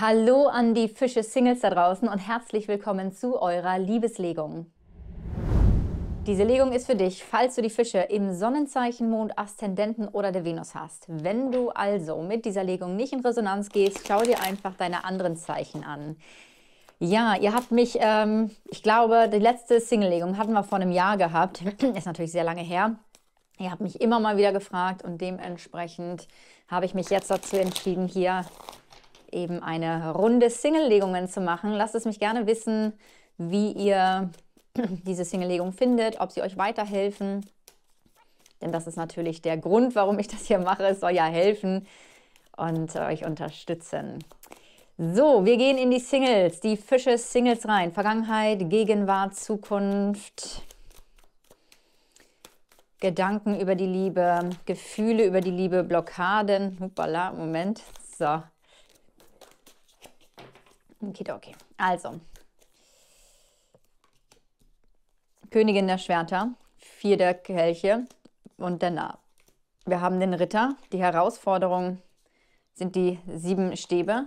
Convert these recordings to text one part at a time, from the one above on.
Hallo an die Fische Singles da draußen und herzlich willkommen zu eurer Liebeslegung. Diese Legung ist für dich, falls du die Fische im Sonnenzeichen, Mond, Aszendenten oder der Venus hast. Wenn du also mit dieser Legung nicht in Resonanz gehst, schau dir einfach deine anderen Zeichen an. Ja, ihr habt mich, ähm, ich glaube, die letzte Single-Legung hatten wir vor einem Jahr gehabt. ist natürlich sehr lange her. Ihr habt mich immer mal wieder gefragt und dementsprechend habe ich mich jetzt dazu entschieden, hier eben eine Runde Single-Legungen zu machen. Lasst es mich gerne wissen, wie ihr diese Single-Legung findet, ob sie euch weiterhelfen. Denn das ist natürlich der Grund, warum ich das hier mache. Es soll ja helfen und euch unterstützen. So, wir gehen in die Singles, die Fische Singles rein. Vergangenheit, Gegenwart, Zukunft. Gedanken über die Liebe, Gefühle über die Liebe, Blockaden. Hoppala, Moment. So. Okay, okay. Also. Königin der Schwerter, vier der Kelche und der Narb. Wir haben den Ritter. Die Herausforderung sind die sieben Stäbe.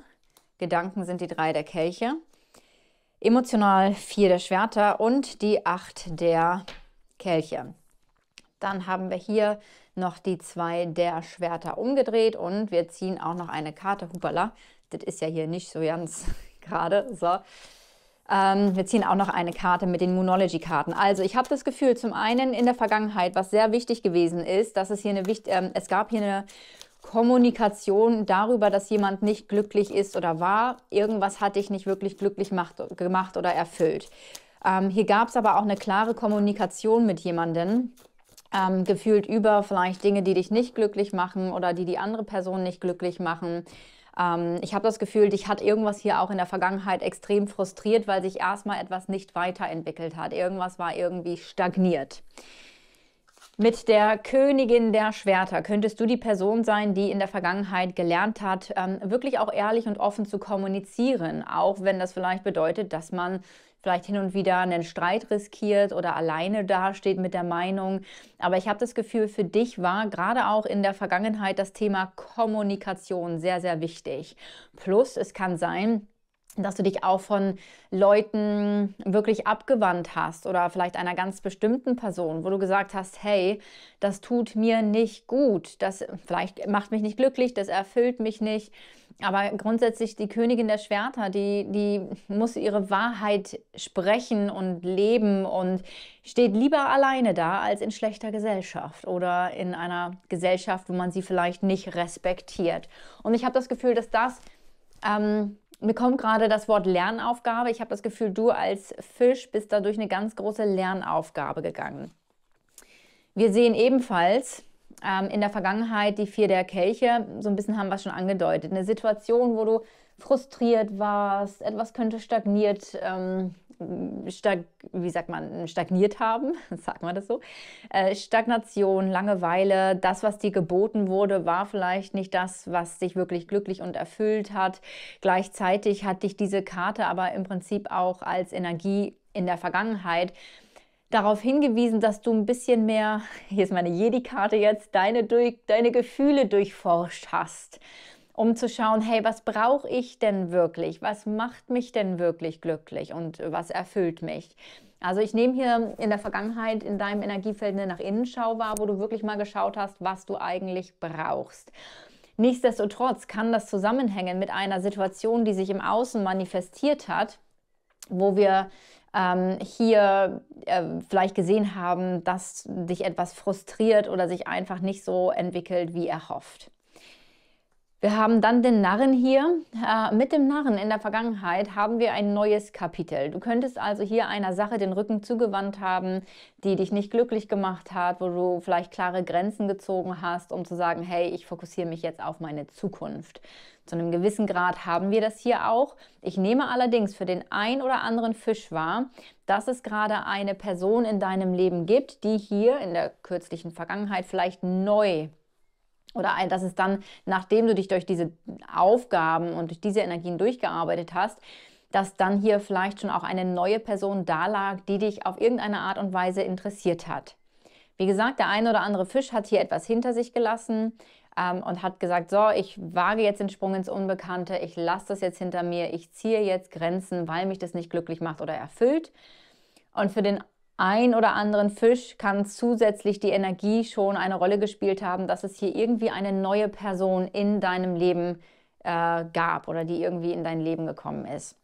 Gedanken sind die drei der Kelche. Emotional vier der Schwerter und die acht der Kelche. Dann haben wir hier noch die zwei der Schwerter umgedreht und wir ziehen auch noch eine Karte. Hubala, das ist ja hier nicht so ganz gerade. So. Ähm, wir ziehen auch noch eine Karte mit den Moonology-Karten. Also ich habe das Gefühl, zum einen in der Vergangenheit, was sehr wichtig gewesen ist, dass es hier eine wichtig, ähm, es gab hier eine Kommunikation darüber, dass jemand nicht glücklich ist oder war. Irgendwas hat dich nicht wirklich glücklich macht, gemacht oder erfüllt. Ähm, hier gab es aber auch eine klare Kommunikation mit jemandem. Ähm, gefühlt über vielleicht Dinge, die dich nicht glücklich machen oder die die andere Person nicht glücklich machen. Ähm, ich habe das Gefühl, dich hat irgendwas hier auch in der Vergangenheit extrem frustriert, weil sich erstmal etwas nicht weiterentwickelt hat. Irgendwas war irgendwie stagniert. Mit der Königin der Schwerter könntest du die Person sein, die in der Vergangenheit gelernt hat, ähm, wirklich auch ehrlich und offen zu kommunizieren, auch wenn das vielleicht bedeutet, dass man vielleicht hin und wieder einen Streit riskiert oder alleine dasteht mit der Meinung. Aber ich habe das Gefühl, für dich war gerade auch in der Vergangenheit das Thema Kommunikation sehr, sehr wichtig. Plus, es kann sein, dass du dich auch von Leuten wirklich abgewandt hast oder vielleicht einer ganz bestimmten Person, wo du gesagt hast, hey, das tut mir nicht gut, das vielleicht macht mich nicht glücklich, das erfüllt mich nicht. Aber grundsätzlich die Königin der Schwerter, die, die muss ihre Wahrheit sprechen und leben und steht lieber alleine da als in schlechter Gesellschaft oder in einer Gesellschaft, wo man sie vielleicht nicht respektiert. Und ich habe das Gefühl, dass das ähm, mir kommt gerade das Wort Lernaufgabe. Ich habe das Gefühl, du als Fisch bist dadurch eine ganz große Lernaufgabe gegangen. Wir sehen ebenfalls ähm, in der Vergangenheit die vier der Kelche. So ein bisschen haben wir es schon angedeutet. Eine Situation, wo du frustriert warst, etwas könnte stagniert ähm, stag, wie sagt man, stagniert haben, sagt man das so, äh, Stagnation, Langeweile, das, was dir geboten wurde, war vielleicht nicht das, was dich wirklich glücklich und erfüllt hat. Gleichzeitig hat dich diese Karte aber im Prinzip auch als Energie in der Vergangenheit darauf hingewiesen, dass du ein bisschen mehr, hier ist meine Jedi-Karte jetzt, deine, durch, deine Gefühle durchforscht hast um zu schauen, hey, was brauche ich denn wirklich? Was macht mich denn wirklich glücklich und was erfüllt mich? Also ich nehme hier in der Vergangenheit in deinem Energiefeld eine nach innen Schau wahr, wo du wirklich mal geschaut hast, was du eigentlich brauchst. Nichtsdestotrotz kann das zusammenhängen mit einer Situation, die sich im Außen manifestiert hat, wo wir ähm, hier äh, vielleicht gesehen haben, dass dich etwas frustriert oder sich einfach nicht so entwickelt, wie erhofft. Wir haben dann den Narren hier. Äh, mit dem Narren in der Vergangenheit haben wir ein neues Kapitel. Du könntest also hier einer Sache den Rücken zugewandt haben, die dich nicht glücklich gemacht hat, wo du vielleicht klare Grenzen gezogen hast, um zu sagen, hey, ich fokussiere mich jetzt auf meine Zukunft. Zu einem gewissen Grad haben wir das hier auch. Ich nehme allerdings für den ein oder anderen Fisch wahr, dass es gerade eine Person in deinem Leben gibt, die hier in der kürzlichen Vergangenheit vielleicht neu oder dass es dann, nachdem du dich durch diese Aufgaben und durch diese Energien durchgearbeitet hast, dass dann hier vielleicht schon auch eine neue Person da lag, die dich auf irgendeine Art und Weise interessiert hat. Wie gesagt, der eine oder andere Fisch hat hier etwas hinter sich gelassen ähm, und hat gesagt, so, ich wage jetzt den Sprung ins Unbekannte, ich lasse das jetzt hinter mir, ich ziehe jetzt Grenzen, weil mich das nicht glücklich macht oder erfüllt. Und für den ein oder anderen Fisch kann zusätzlich die Energie schon eine Rolle gespielt haben, dass es hier irgendwie eine neue Person in deinem Leben äh, gab oder die irgendwie in dein Leben gekommen ist.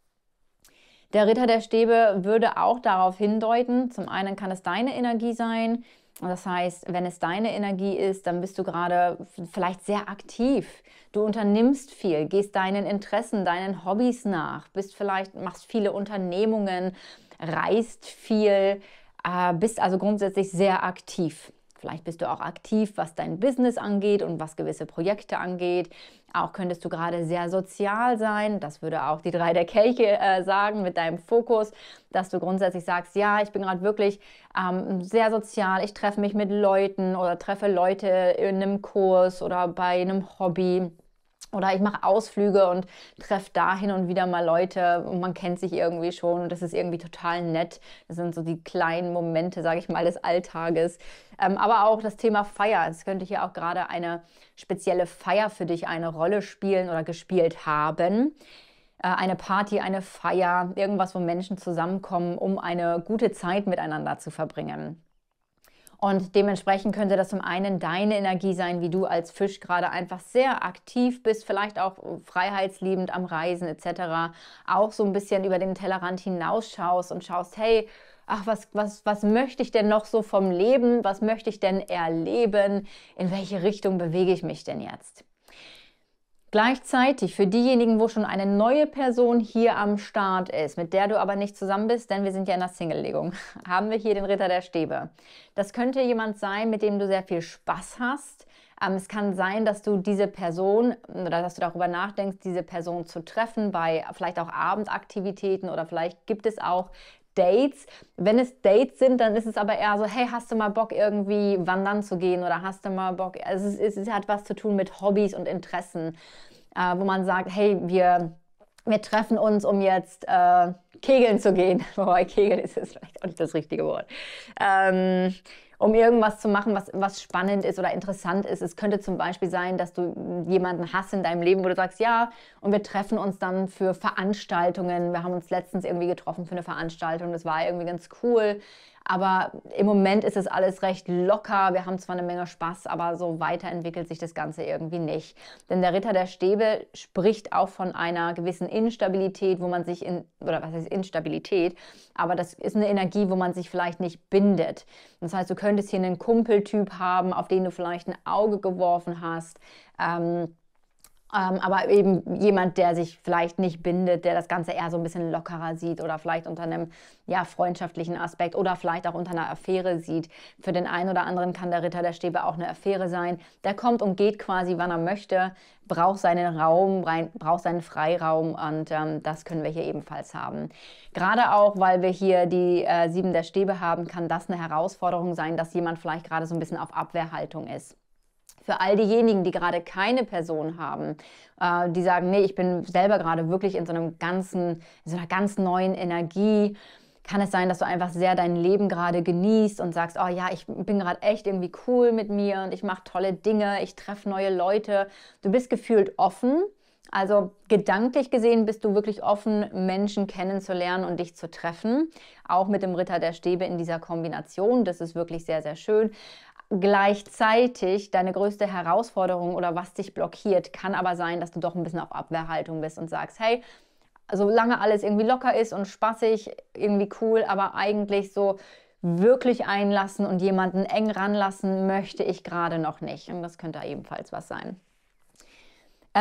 Der Ritter der Stäbe würde auch darauf hindeuten, zum einen kann es deine Energie sein, das heißt, wenn es deine Energie ist, dann bist du gerade vielleicht sehr aktiv. Du unternimmst viel, gehst deinen Interessen, deinen Hobbys nach, bist vielleicht machst viele Unternehmungen, reist viel, äh, bist also grundsätzlich sehr aktiv. Vielleicht bist du auch aktiv, was dein Business angeht und was gewisse Projekte angeht. Auch könntest du gerade sehr sozial sein. Das würde auch die drei der Kelche äh, sagen mit deinem Fokus, dass du grundsätzlich sagst, ja, ich bin gerade wirklich ähm, sehr sozial. Ich treffe mich mit Leuten oder treffe Leute in einem Kurs oder bei einem Hobby oder ich mache Ausflüge und treffe da hin und wieder mal Leute und man kennt sich irgendwie schon und das ist irgendwie total nett. Das sind so die kleinen Momente, sage ich mal, des Alltages. Ähm, aber auch das Thema Feier. Es könnte hier auch gerade eine spezielle Feier für dich eine Rolle spielen oder gespielt haben äh, eine Party, eine Feier, irgendwas, wo Menschen zusammenkommen, um eine gute Zeit miteinander zu verbringen. Und dementsprechend könnte das zum einen deine Energie sein, wie du als Fisch gerade einfach sehr aktiv bist, vielleicht auch freiheitsliebend am Reisen etc. Auch so ein bisschen über den Tellerrand hinausschaust und schaust, hey, ach, was, was, was möchte ich denn noch so vom Leben? Was möchte ich denn erleben? In welche Richtung bewege ich mich denn jetzt? Gleichzeitig für diejenigen, wo schon eine neue Person hier am Start ist, mit der du aber nicht zusammen bist, denn wir sind ja in der Single-Legung, haben wir hier den Ritter der Stäbe. Das könnte jemand sein, mit dem du sehr viel Spaß hast. Ähm, es kann sein, dass du diese Person oder dass du darüber nachdenkst, diese Person zu treffen bei vielleicht auch Abendaktivitäten oder vielleicht gibt es auch Dates. Wenn es Dates sind, dann ist es aber eher so, hey, hast du mal Bock irgendwie wandern zu gehen oder hast du mal Bock, also es, ist, es hat was zu tun mit Hobbys und Interessen, äh, wo man sagt, hey, wir, wir treffen uns, um jetzt äh, kegeln zu gehen. Wobei kegeln ist jetzt vielleicht auch nicht das richtige Wort. Ähm, um irgendwas zu machen, was, was spannend ist oder interessant ist. Es könnte zum Beispiel sein, dass du jemanden hast in deinem Leben, wo du sagst, ja, und wir treffen uns dann für Veranstaltungen. Wir haben uns letztens irgendwie getroffen für eine Veranstaltung. Das war irgendwie ganz cool. Aber im Moment ist es alles recht locker. Wir haben zwar eine Menge Spaß, aber so weiterentwickelt sich das Ganze irgendwie nicht. Denn der Ritter der Stäbe spricht auch von einer gewissen Instabilität, wo man sich in, oder was heißt Instabilität, aber das ist eine Energie, wo man sich vielleicht nicht bindet. Das heißt, du könntest hier einen Kumpeltyp haben, auf den du vielleicht ein Auge geworfen hast. Ähm, ähm, aber eben jemand, der sich vielleicht nicht bindet, der das Ganze eher so ein bisschen lockerer sieht oder vielleicht unter einem ja, freundschaftlichen Aspekt oder vielleicht auch unter einer Affäre sieht. Für den einen oder anderen kann der Ritter der Stäbe auch eine Affäre sein. Der kommt und geht quasi, wann er möchte, braucht seinen Raum, braucht seinen Freiraum und ähm, das können wir hier ebenfalls haben. Gerade auch, weil wir hier die äh, Sieben der Stäbe haben, kann das eine Herausforderung sein, dass jemand vielleicht gerade so ein bisschen auf Abwehrhaltung ist für all diejenigen, die gerade keine Person haben, äh, die sagen, nee, ich bin selber gerade wirklich in so einem ganzen, in so einer ganz neuen Energie kann es sein, dass du einfach sehr dein Leben gerade genießt und sagst, oh ja, ich bin gerade echt irgendwie cool mit mir und ich mache tolle Dinge, ich treffe neue Leute. Du bist gefühlt offen. Also gedanklich gesehen bist du wirklich offen, Menschen kennenzulernen und dich zu treffen. Auch mit dem Ritter der Stäbe in dieser Kombination. Das ist wirklich sehr, sehr schön gleichzeitig deine größte Herausforderung oder was dich blockiert, kann aber sein, dass du doch ein bisschen auf Abwehrhaltung bist und sagst, hey, solange alles irgendwie locker ist und spaßig, irgendwie cool, aber eigentlich so wirklich einlassen und jemanden eng ranlassen möchte ich gerade noch nicht. Und das könnte da ebenfalls was sein.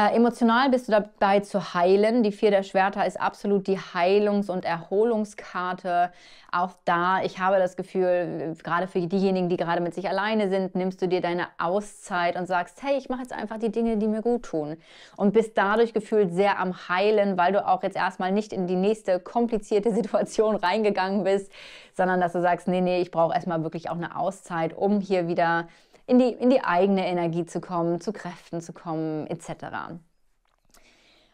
Äh, emotional bist du dabei zu heilen. Die Vier der Schwerter ist absolut die Heilungs- und Erholungskarte. Auch da, ich habe das Gefühl, gerade für diejenigen, die gerade mit sich alleine sind, nimmst du dir deine Auszeit und sagst, hey, ich mache jetzt einfach die Dinge, die mir gut tun. Und bist dadurch gefühlt sehr am Heilen, weil du auch jetzt erstmal nicht in die nächste komplizierte Situation reingegangen bist, sondern dass du sagst, nee, nee, ich brauche erstmal wirklich auch eine Auszeit, um hier wieder in die, in die eigene Energie zu kommen, zu Kräften zu kommen, etc.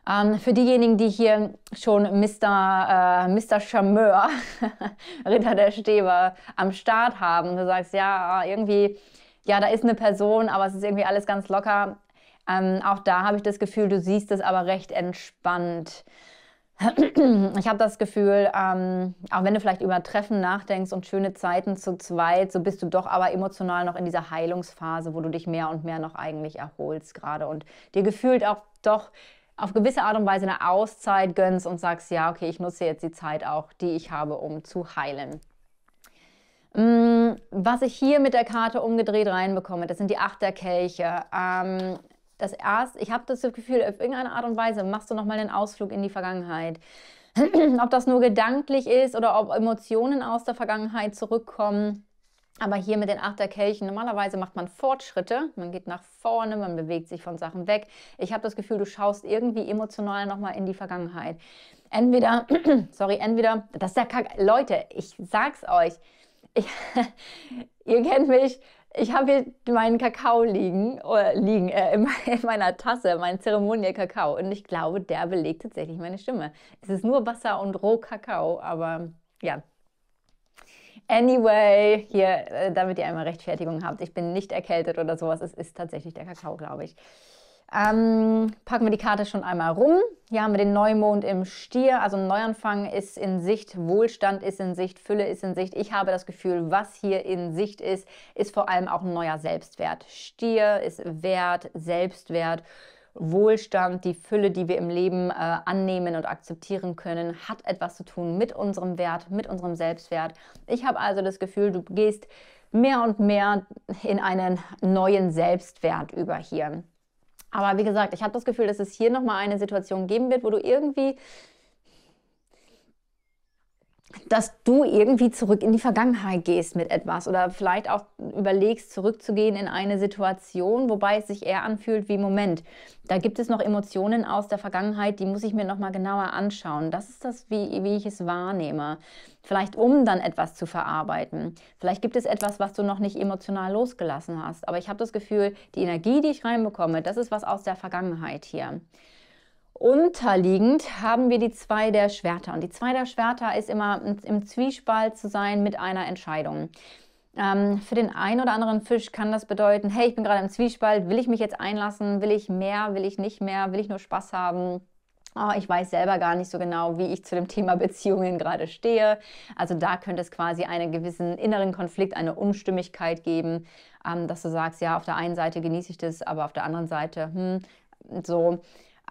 Ähm, für diejenigen, die hier schon Mr. Äh, Mr. Charmeur, Ritter der Stäbe, am Start haben, du sagst, ja, irgendwie, ja, da ist eine Person, aber es ist irgendwie alles ganz locker. Ähm, auch da habe ich das Gefühl, du siehst es aber recht entspannt. ich habe das Gefühl, ähm, auch wenn du vielleicht über Treffen nachdenkst und schöne Zeiten zu zweit, so bist du doch aber emotional noch in dieser Heilungsphase, wo du dich mehr und mehr noch eigentlich erholst gerade und dir gefühlt auch doch auf gewisse Art und Weise eine Auszeit gönnst und sagst, ja, okay, ich nutze jetzt die Zeit auch, die ich habe, um zu heilen. Mm, was ich hier mit der Karte umgedreht reinbekomme, das sind die Acht der Kelche. Ähm, das erste, ich habe das Gefühl, auf irgendeine Art und Weise machst du nochmal einen Ausflug in die Vergangenheit. ob das nur gedanklich ist oder ob Emotionen aus der Vergangenheit zurückkommen. Aber hier mit den Achterkelchen, normalerweise macht man Fortschritte, man geht nach vorne, man bewegt sich von Sachen weg. Ich habe das Gefühl, du schaust irgendwie emotional nochmal in die Vergangenheit. Entweder, sorry, entweder, das ist der Kack, Leute, ich sag's euch, ich, ihr kennt mich, ich habe hier meinen Kakao liegen, oder äh, liegen äh, in, meiner Tasse, meinen zeremonie Kakao. Und ich glaube, der belegt tatsächlich meine Stimme. Es ist nur Wasser und Rohkakao, aber ja. Anyway, hier, äh, damit ihr einmal Rechtfertigung habt, ich bin nicht erkältet oder sowas. Es ist tatsächlich der Kakao, glaube ich. Ähm, packen wir die Karte schon einmal rum. Hier haben wir den Neumond im Stier, also ein Neuanfang ist in Sicht, Wohlstand ist in Sicht, Fülle ist in Sicht. Ich habe das Gefühl, was hier in Sicht ist, ist vor allem auch ein neuer Selbstwert. Stier ist Wert, Selbstwert. Wohlstand, die Fülle, die wir im Leben äh, annehmen und akzeptieren können, hat etwas zu tun mit unserem Wert, mit unserem Selbstwert. Ich habe also das Gefühl, du gehst mehr und mehr in einen neuen Selbstwert über hier. Aber wie gesagt, ich habe das Gefühl, dass es hier nochmal eine Situation geben wird, wo du irgendwie dass du irgendwie zurück in die Vergangenheit gehst mit etwas oder vielleicht auch überlegst, zurückzugehen in eine Situation, wobei es sich eher anfühlt wie Moment. Da gibt es noch Emotionen aus der Vergangenheit, die muss ich mir nochmal genauer anschauen. Das ist das, wie, wie ich es wahrnehme. Vielleicht um dann etwas zu verarbeiten. Vielleicht gibt es etwas, was du noch nicht emotional losgelassen hast. Aber ich habe das Gefühl, die Energie, die ich reinbekomme, das ist was aus der Vergangenheit hier unterliegend haben wir die zwei der Schwerter. Und die zwei der Schwerter ist immer im Zwiespalt zu sein mit einer Entscheidung. Ähm, für den einen oder anderen Fisch kann das bedeuten, hey, ich bin gerade im Zwiespalt, will ich mich jetzt einlassen, will ich mehr, will ich nicht mehr, will ich nur Spaß haben. Oh, ich weiß selber gar nicht so genau, wie ich zu dem Thema Beziehungen gerade stehe. Also da könnte es quasi einen gewissen inneren Konflikt, eine Unstimmigkeit geben, ähm, dass du sagst, ja, auf der einen Seite genieße ich das, aber auf der anderen Seite, hm, so.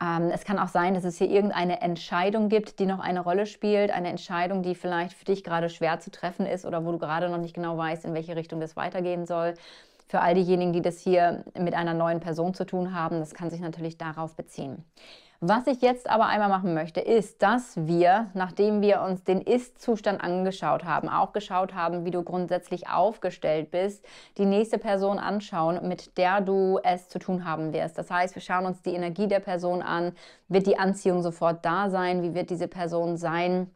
Ähm, es kann auch sein, dass es hier irgendeine Entscheidung gibt, die noch eine Rolle spielt. Eine Entscheidung, die vielleicht für dich gerade schwer zu treffen ist oder wo du gerade noch nicht genau weißt, in welche Richtung das weitergehen soll. Für all diejenigen, die das hier mit einer neuen Person zu tun haben, das kann sich natürlich darauf beziehen. Was ich jetzt aber einmal machen möchte, ist, dass wir, nachdem wir uns den Ist-Zustand angeschaut haben, auch geschaut haben, wie du grundsätzlich aufgestellt bist, die nächste Person anschauen, mit der du es zu tun haben wirst. Das heißt, wir schauen uns die Energie der Person an, wird die Anziehung sofort da sein, wie wird diese Person sein?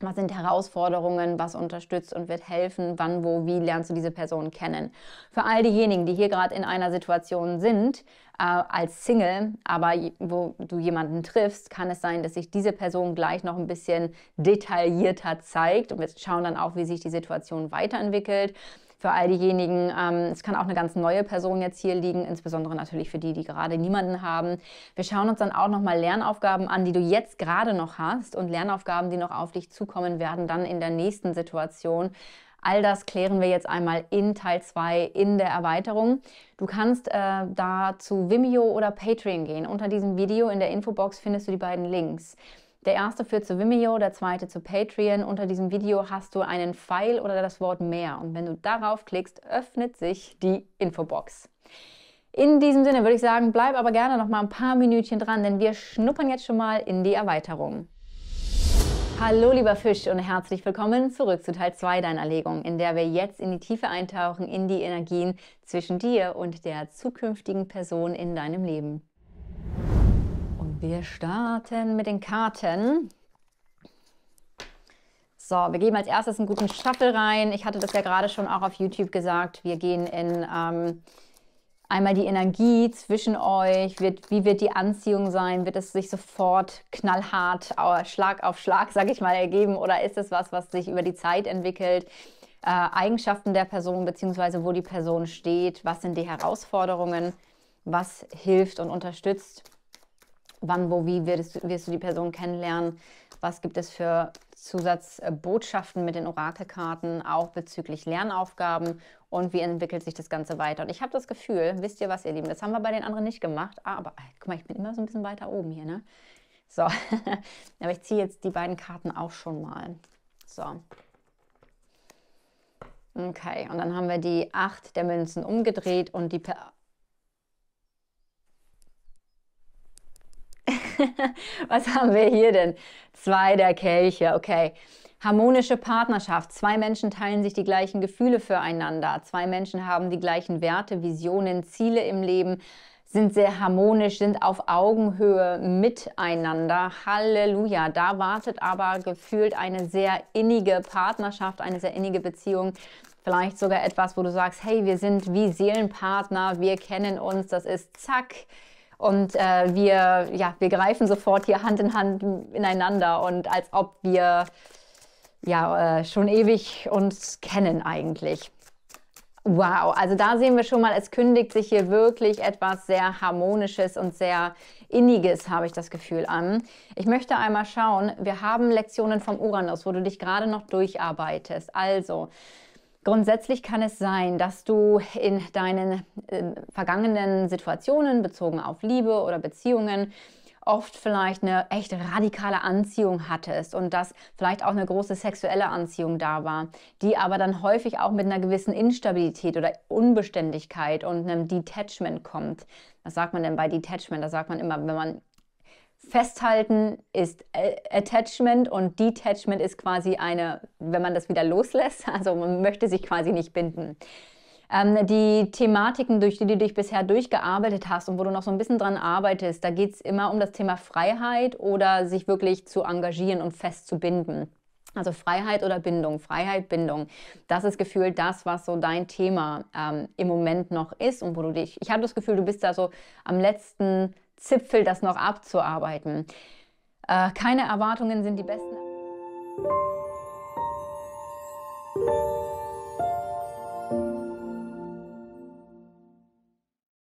was sind Herausforderungen, was unterstützt und wird helfen, wann, wo, wie lernst du diese Person kennen. Für all diejenigen, die hier gerade in einer Situation sind, äh, als Single, aber wo du jemanden triffst, kann es sein, dass sich diese Person gleich noch ein bisschen detaillierter zeigt und wir schauen dann auch, wie sich die Situation weiterentwickelt für all diejenigen, ähm, es kann auch eine ganz neue Person jetzt hier liegen, insbesondere natürlich für die, die gerade niemanden haben. Wir schauen uns dann auch nochmal Lernaufgaben an, die du jetzt gerade noch hast und Lernaufgaben, die noch auf dich zukommen werden, dann in der nächsten Situation. All das klären wir jetzt einmal in Teil 2 in der Erweiterung. Du kannst äh, da zu Vimeo oder Patreon gehen. Unter diesem Video in der Infobox findest du die beiden Links. Der erste führt zu Vimeo, der zweite zu Patreon. Unter diesem Video hast du einen Pfeil oder das Wort mehr. Und wenn du darauf klickst, öffnet sich die Infobox. In diesem Sinne würde ich sagen, bleib aber gerne noch mal ein paar Minütchen dran, denn wir schnuppern jetzt schon mal in die Erweiterung. Hallo lieber Fisch und herzlich willkommen zurück zu Teil 2 deiner Legung, in der wir jetzt in die Tiefe eintauchen, in die Energien zwischen dir und der zukünftigen Person in deinem Leben. Wir starten mit den Karten. So, wir geben als erstes einen guten Shuffle rein. Ich hatte das ja gerade schon auch auf YouTube gesagt. Wir gehen in ähm, einmal die Energie zwischen euch. Wird, wie wird die Anziehung sein? Wird es sich sofort knallhart, Schlag auf Schlag, sag ich mal, ergeben? Oder ist es was, was sich über die Zeit entwickelt? Äh, Eigenschaften der Person, beziehungsweise wo die Person steht? Was sind die Herausforderungen? Was hilft und unterstützt? wann, wo, wie wirst, wirst du die Person kennenlernen? Was gibt es für Zusatzbotschaften mit den Orakelkarten, auch bezüglich Lernaufgaben und wie entwickelt sich das Ganze weiter? Und ich habe das Gefühl, wisst ihr was, ihr Lieben, das haben wir bei den anderen nicht gemacht, aber äh, guck mal, ich bin immer so ein bisschen weiter oben hier, ne? So, aber ich ziehe jetzt die beiden Karten auch schon mal. So. Okay, und dann haben wir die Acht der Münzen umgedreht und die Was haben wir hier denn? Zwei der Kelche, okay. Harmonische Partnerschaft. Zwei Menschen teilen sich die gleichen Gefühle füreinander. Zwei Menschen haben die gleichen Werte, Visionen, Ziele im Leben, sind sehr harmonisch, sind auf Augenhöhe miteinander. Halleluja. Da wartet aber gefühlt eine sehr innige Partnerschaft, eine sehr innige Beziehung. Vielleicht sogar etwas, wo du sagst, hey, wir sind wie Seelenpartner, wir kennen uns, das ist zack und äh, wir, ja, wir greifen sofort hier Hand in Hand ineinander und als ob wir ja, äh, schon ewig uns kennen eigentlich. Wow, also da sehen wir schon mal, es kündigt sich hier wirklich etwas sehr Harmonisches und sehr Inniges, habe ich das Gefühl an. Ich möchte einmal schauen, wir haben Lektionen vom Uranus, wo du dich gerade noch durcharbeitest. Also, Grundsätzlich kann es sein, dass du in deinen äh, vergangenen Situationen bezogen auf Liebe oder Beziehungen oft vielleicht eine echt radikale Anziehung hattest und dass vielleicht auch eine große sexuelle Anziehung da war, die aber dann häufig auch mit einer gewissen Instabilität oder Unbeständigkeit und einem Detachment kommt. Was sagt man denn bei Detachment? Da sagt man immer, wenn man Festhalten ist äh, Attachment und Detachment ist quasi eine, wenn man das wieder loslässt, also man möchte sich quasi nicht binden. Ähm, die Thematiken, durch die du dich bisher durchgearbeitet hast und wo du noch so ein bisschen dran arbeitest, da geht es immer um das Thema Freiheit oder sich wirklich zu engagieren und festzubinden. Also Freiheit oder Bindung, Freiheit, Bindung. Das ist gefühlt das, was so dein Thema ähm, im Moment noch ist und wo du dich, ich habe das Gefühl, du bist da so am letzten Zipfel das noch abzuarbeiten. Äh, keine Erwartungen sind die besten.